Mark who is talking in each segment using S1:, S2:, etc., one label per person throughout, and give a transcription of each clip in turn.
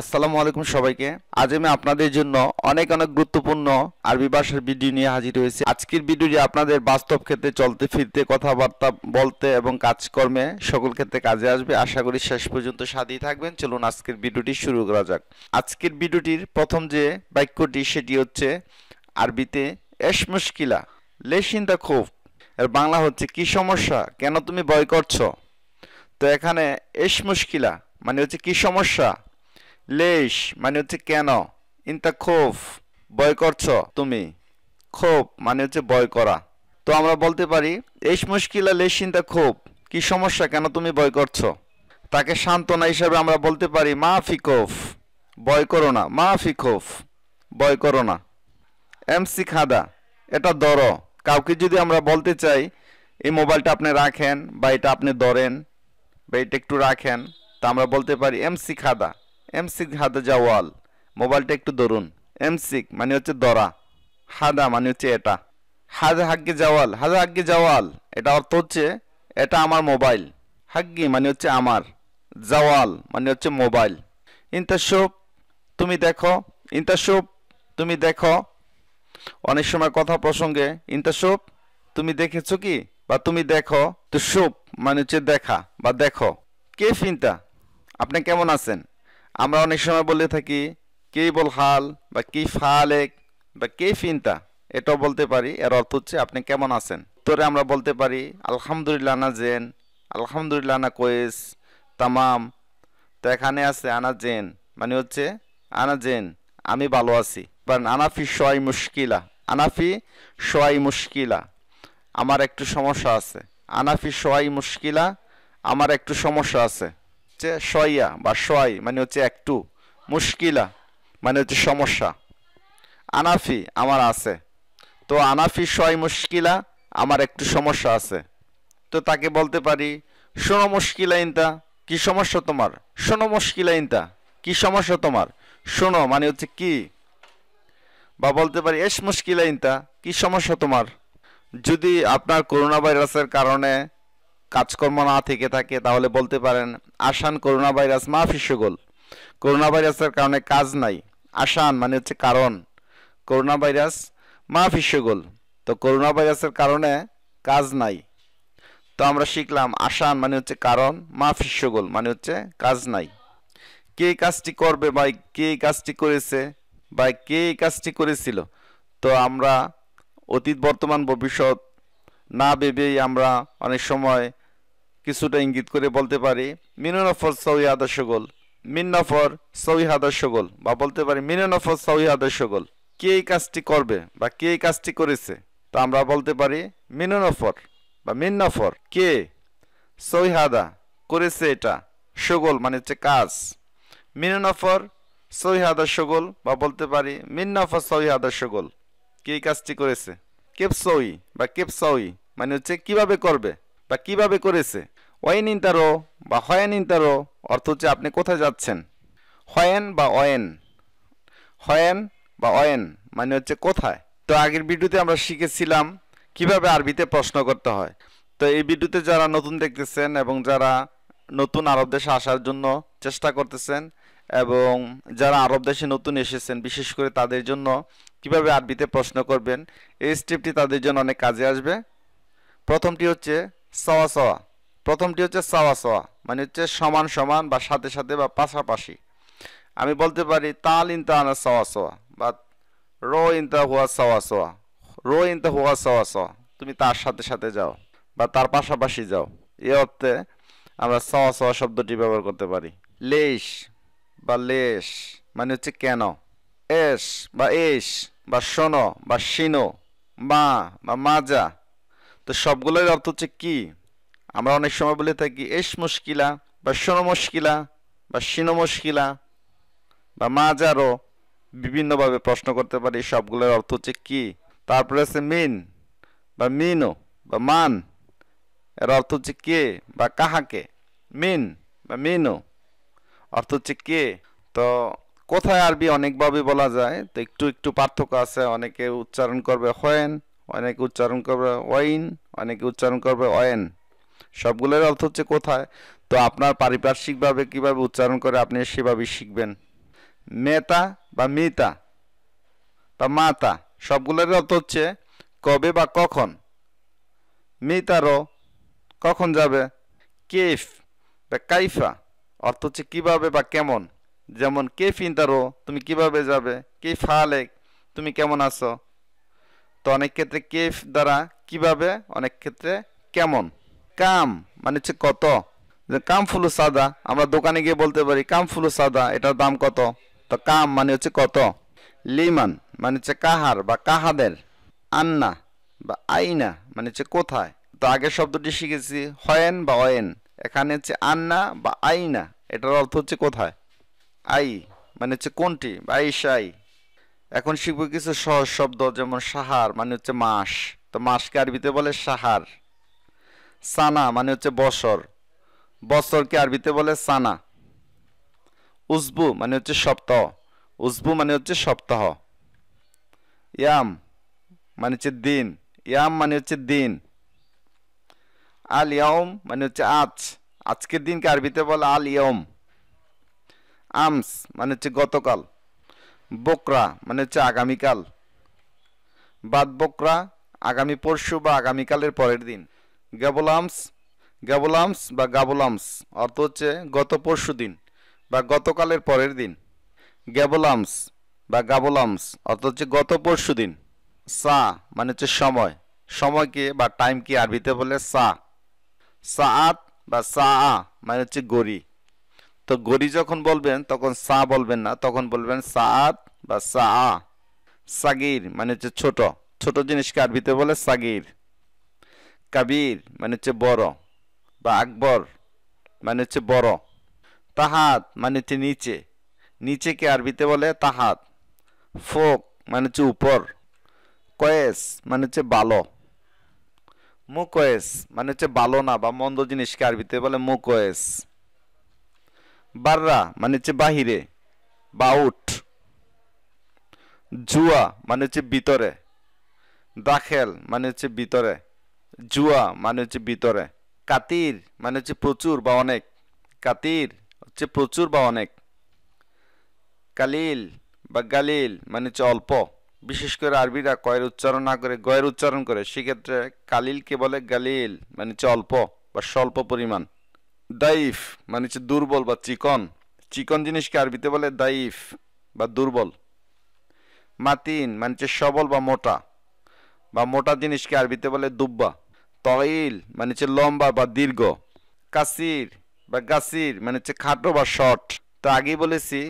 S1: আসসালামু আলাইকুম সবাইকে আজ আমি আপনাদের জন্য অনেক অনেক গুরুত্বপূর্ণ আরবি ভাষার ভিডিও নিয়ে হাজির হয়েছি আজকের ভিডিওটি আপনাদের বাস্তব ক্ষেত্রে চলতে ফিরতে কথাবার্তা বলতে এবং কাজকর্মে সকল ক্ষেত্রে কাজে আসবে আশা করি শেষ পর্যন্ত সাদী থাকবেন চলুন আজকের ভিডিওটি শুরু করা যাক আজকের ভিডিওটির প্রথম যে বাক্যটি সেটি হচ্ছে আরবিতে এস মুশকিলা দ্য খুব এর বাংলা হচ্ছে কি সমস্যা কেন তুমি ভয় করছো তো এখানে এস মুশকিলা মানে হচ্ছে কি সমস্যা লেশ মানে হচ্ছে কেন ইনতা ক্ষোভ বয় করছ তুমি ক্ষোভ মানে হচ্ছে বয় করা তো আমরা বলতে পারি এস মুশকিলা লেশ ইনতা ক্ষোভ কি সমস্যা কেন তুমি বয় করছ তাকে সান্ত্বনা হিসাবে আমরা বলতে পারি মা ফিকোফ বয় করো না মা ফিকোফ বয় করো না এমসি খাদা এটা দর কাউকে যদি আমরা বলতে চাই এই মোবাইলটা আপনি রাখেন বা এটা আপনি ধরেন বা এটা একটু রাখেন তা আমরা বলতে পারি এমসি খাদা এমসিক হাদা জাওয়াল মোবাইলটা একটু ধরুন এমসিক মানে হচ্ছে দরা হাদা মানে হচ্ছে এটা হাদা হাগ্গে জাওয়াল হাদা হাগ্গে জাওয়াল এটা অর্থ হচ্ছে এটা আমার মোবাইল হাগ্গি মানে হচ্ছে আমার জাওয়াল মানে হচ্ছে মোবাইল ইন্টারশোপ তুমি দেখো ইন্টারশোপ তুমি দেখো অনেক সময় কথা প্রসঙ্গে ইন্টারশোপ তুমি দেখেছো কি বা তুমি দেখো তো শোপ মানে হচ্ছে দেখা বা দেখো কে ফিন্তা আপনি কেমন আছেন আমরা অনেক সময় বলে থাকি কে বল হাল বা কি ফালেক বা কে ফিনতা এটাও বলতে পারি এর অর্থ হচ্ছে আপনি কেমন আছেন তোরে আমরা বলতে পারি আলহামদুলিল্লাহ না জেন আলহামদুলিল্লাহ না কোয়েস তামাম তো এখানে আছে আনা জেন মানে হচ্ছে আনা জেন আমি ভালো আছি বা আনাফি সোয়াই মুশকিলা আনাফি সোয়াই মুশকিলা আমার একটু সমস্যা আছে আনাফি সোয়াই মুশকিলা আমার একটু সমস্যা আছে হচ্ছে সয়া বা সয় মানে হচ্ছে একটু মুশকিলা মানে হচ্ছে সমস্যা আনাফি আমার আছে তো আনাফি সয় মুশকিলা আমার একটু সমস্যা আছে তো তাকে বলতে পারি শোনো মুশকিলা ইনতা কি সমস্যা তোমার শোনো মুশকিলা ইনতা কি সমস্যা তোমার শোনো মানে হচ্ছে কি বা বলতে পারি এস মুশকিলা ইনতা কি সমস্যা তোমার যদি আপনার করোনা ভাইরাসের কারণে কাজকর্ম না থেকে থাকে তাহলে বলতে পারেন আসান করোনা ভাইরাস মা সুগল করোনা ভাইরাসের কারণে কাজ নাই আসান মানে হচ্ছে কারণ করোনা ভাইরাস মা সুগল তো করোনা ভাইরাসের কারণে কাজ নাই তো আমরা শিখলাম আসান মানে হচ্ছে কারণ মা সুগল মানে হচ্ছে কাজ নাই কে কাজটি করবে বা কে কাজটি করেছে বা কে কাজটি করেছিল তো আমরা অতীত বর্তমান ভবিষ্যৎ না ভেবেই আমরা অনেক সময় কিছুটা ইঙ্গিত করে বলতে পারি মিননফর সৌই গোল মিন্নফর সৌই গোল বা বলতে পারি মিননফর সৌই গোল কে এই কাজটি করবে বা কে এই কাজটি করেছে তো আমরা বলতে পারি মিননফর বা মিন্নফর কে সৈহাদা করেছে এটা সগোল মানে হচ্ছে কাজ মিননফর সৈহাদা সগোল বা বলতে পারি মিন্নফর সৈহাদা সগোল কে এই কাজটি করেছে কেপসৌই বা কেপসৌই মানে হচ্ছে কিভাবে করবে বা কিভাবে করেছে ওয়েন ইন্টারো বা হয়েন ইন্টারো অর্থ হচ্ছে আপনি কোথায় যাচ্ছেন হয়েন বা অয়েন হয়েন বা অয়েন মানে হচ্ছে কোথায় তো আগের ভিডিওতে আমরা শিখেছিলাম কিভাবে আরবিতে প্রশ্ন করতে হয় তো এই ভিডিওতে যারা নতুন দেখতেছেন এবং যারা নতুন আরব দেশে আসার জন্য চেষ্টা করতেছেন এবং যারা আরব দেশে নতুন এসেছেন বিশেষ করে তাদের জন্য কিভাবে আরবিতে প্রশ্ন করবেন এই স্টেপটি তাদের জন্য অনেক কাজে আসবে প্রথমটি হচ্ছে সওয়া সওয়া প্রথমটি হচ্ছে সাওয়া সওয়া মানে হচ্ছে সমান সমান বা সাথে সাথে বা পাশাপাশি আমি বলতে পারি তাল ইনতা আনা সওয়া সওয়া বা রো ইনতা হুয়া সওয়া সওয়া রো ইনতা হুয়া সওয়া সওয়া তুমি তার সাথে সাথে যাও বা তার পাশাপাশি যাও এ অর্থে আমরা সওয়া সওয়া শব্দটি ব্যবহার করতে পারি লেশ বা লেশ মানে হচ্ছে কেন এস বা এস বা শোনো বা শিনো মা বা মাজা তো সবগুলোর অর্থ হচ্ছে কি আমরা অনেক সময় বলে থাকি এস মুশকিলা বা সোন মুশকিলা বা সিন মুশকিলা বা মাজারও বিভিন্নভাবে প্রশ্ন করতে পারি সবগুলোর অর্থ হচ্ছে কি তারপরে আছে মিন বা মিনো বা মান এর অর্থ হচ্ছে কে বা কাহাকে মিন বা মিনো অর্থ হচ্ছে কে তো কোথায় আরবি অনেকভাবে বলা যায় তো একটু একটু পার্থক্য আছে অনেকে উচ্চারণ করবে হয়েন অনেকে উচ্চারণ করবে ওয়াইন অনেকে উচ্চারণ করবে অয়েন সবগুলোর অর্থ হচ্ছে কোথায় তো আপনার পারিপার্শ্বিকভাবে কিভাবে উচ্চারণ করে আপনি সেভাবেই শিখবেন মেতা বা মিতা বা মাতা সবগুলোর অর্থ হচ্ছে কবে বা কখন মিতারো কখন যাবে কেফ বা কাইফা অর্থ হচ্ছে কীভাবে বা কেমন যেমন কেফ ইন্তারো তুমি কিভাবে যাবে কে ফালেক তুমি কেমন আছো তো অনেক ক্ষেত্রে কেফ দ্বারা কিভাবে অনেক ক্ষেত্রে কেমন কাম মানে হচ্ছে কত কাম ফুলু সাদা আমরা দোকানে গিয়ে বলতে পারি কাম ফুলু সাদা এটার দাম কত তো কাম মানে হচ্ছে কত লিমান মানে হচ্ছে কাহার বা কাহাদের আন্না বা আইনা মানে হচ্ছে কোথায় তো আগের শব্দটি শিখেছি হয়েন বা অয়েন এখানে হচ্ছে আন্না বা আইনা এটার অর্থ হচ্ছে কোথায় আই মানে হচ্ছে কোনটি বা আইসাই এখন শিখবো কিছু সহজ শব্দ যেমন সাহার মানে হচ্ছে মাস তো মাসকে আরবিতে বলে সাহার সানা মানে হচ্ছে বছর বছরকে আরবিতে বলে সানা উজবু মানে হচ্ছে সপ্তাহ উজবু মানে হচ্ছে সপ্তাহ ইয়াম মানে হচ্ছে দিন ইয়াম মানে হচ্ছে দিন আল ইয়ম মানে হচ্ছে আজ আজকের দিনকে আরবিতে বলে আল ইয়ম আমস মানে হচ্ছে গতকাল বকরা মানে হচ্ছে আগামীকাল বাদ বকরা আগামী পরশু বা আগামীকালের পরের দিন গ্যাবোলামস গ্যাবোলামস বা গাবোলামস অর্থ হচ্ছে গত পরশু দিন বা গতকালের পরের দিন গ্যাবোলামস বা গাবোলামস অর্থ হচ্ছে গত পরশু দিন সা মানে হচ্ছে সময় সময়কে বা টাইমকে আরবিতে বলে সা আত বা সা মানে হচ্ছে গড়ি তো গড়ি যখন বলবেন তখন সা বলবেন না তখন বলবেন সাদ বা সা সাগির মানে হচ্ছে ছোট ছোট জিনিসকে আরবিতে বলে সাগির কাবির মানে হচ্ছে বড় বা আকবর মানে হচ্ছে বড় তাহাত মানে হচ্ছে নিচে নিচেকে আরবিতে বলে তাহাত ফোক মানে হচ্ছে উপর কয়েস মানে হচ্ছে বালো মুকয়েস মানে হচ্ছে বালো না বা মন্দ জিনিসকে আরবিতে বলে মুকয়েস বাররা মানে হচ্ছে বাহিরে বাউট জুয়া মানে হচ্ছে ভিতরে দাখেল মানে হচ্ছে ভিতরে জুয়া মানে হচ্ছে ভিতরে কাতির মানে হচ্ছে প্রচুর বা অনেক কাতির হচ্ছে প্রচুর বা অনেক কালিল বা গালিল মানে হচ্ছে অল্প বিশেষ করে আরবিরা কয়ের উচ্চারণ না করে গয়ের উচ্চারণ করে সেক্ষেত্রে কালিলকে বলে গালিল মানে হচ্ছে অল্প বা স্বল্প পরিমাণ দাইফ মানে হচ্ছে দুর্বল বা চিকন চিকন জিনিসকে আরবিতে বলে দাইফ বা দুর্বল মাতিন মানে হচ্ছে সবল বা মোটা বা মোটা জিনিসকে আরবিতে বলে দুব্বা তইল মানে হচ্ছে লম্বা বা দীর্ঘ কাসির বা গাছির মানে হচ্ছে খাটো বা শর্ট তো আগেই বলেছি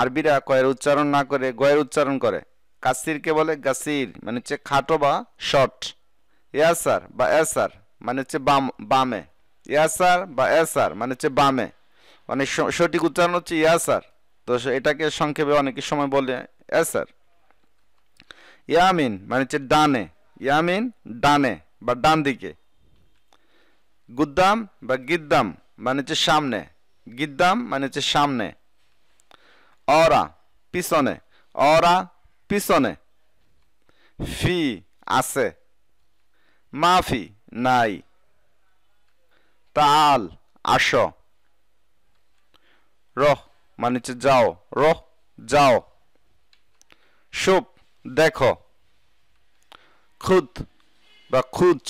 S1: আরবিরা কয়ের উচ্চারণ না করে গয়ের উচ্চারণ করে কাসিরকে বলে গাছির মানে হচ্ছে খাটো বা শর্ট এসার বা এসার মানে হচ্ছে বাম বামে ইয়াসার বা এসার মানে হচ্ছে বামে মানে সঠিক উচ্চারণ হচ্ছে ইয়াসার তো এটাকে সংক্ষেপে অনেক সময় বলে এসার ইয়ামিন মানে হচ্ছে ডানে ইয়ামিন ডানে বা ডান দিকে গুদ্দাম বা গিদ্দাম মানে হচ্ছে সামনে গিদ্দাম মানে হচ্ছে সামনে অরা পিছনে অরা পিছনে ফি আছে মাফি নাই তাল আসো রহ মানে হচ্ছে যাও রহ যাও শুভ দেখো খুদ বা খুঁজ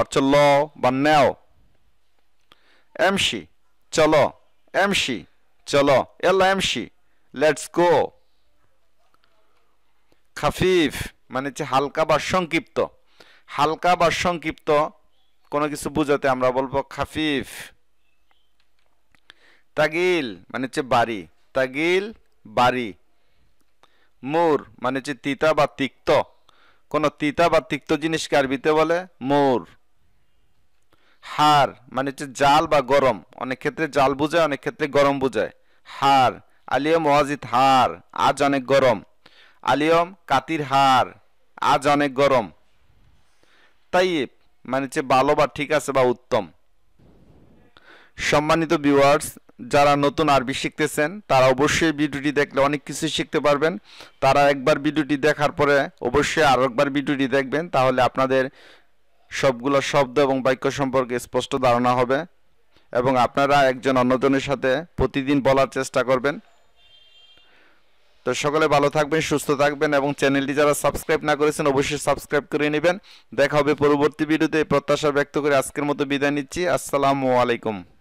S1: অর্থ ল বা নেও এমসি চলো এমসি চলো এল এমসি লেটস গো খাফিফ মানে হচ্ছে হালকা বা সংক্ষিপ্ত হালকা বা সংক্ষিপ্ত কোনো কিছু বুঝাতে আমরা বলবো খাফিফ তাগিল মানে হচ্ছে বাড়ি তাগিল বাড়ি মোর মানে হচ্ছে তিতা বা তিক্ত কোনো তিতা বা তিক্ত জিনিসকে আরবিতে বলে মোর হার মানে হচ্ছে জাল বা গরম অনেক ক্ষেত্রে জাল বুঝায় অনেক ক্ষেত্রে গরম বুঝায় হার আলিয়ম ওয়াজিদ হার আজ অনেক গরম আলিয়ম কাতির হার আজ অনেক গরম তাইব মানে হচ্ছে ভালো বা ঠিক আছে বা উত্তম সম্মানিত ভিউয়ার্স যারা নতুন আরবি শিখতেছেন তারা অবশ্যই ভিডিওটি দেখলে অনেক কিছু শিখতে পারবেন তারা একবার ভিডিওটি দেখার পরে অবশ্যই আর একবার ভিডিওটি দেখবেন তাহলে আপনাদের সবগুলো শব্দ এবং বাক্য সম্পর্কে স্পষ্ট ধারণা হবে এবং আপনারা একজন অন্যজনের সাথে প্রতিদিন বলার চেষ্টা করবেন তো সকলে ভালো থাকবেন সুস্থ থাকবেন এবং চ্যানেলটি যারা সাবস্ক্রাইব না করেছেন অবশ্যই সাবস্ক্রাইব করে নেবেন দেখা হবে পরবর্তী ভিডিওতে প্রত্যাশা ব্যক্ত করে আজকের মতো বিদায় নিচ্ছি আসসালামু আলাইকুম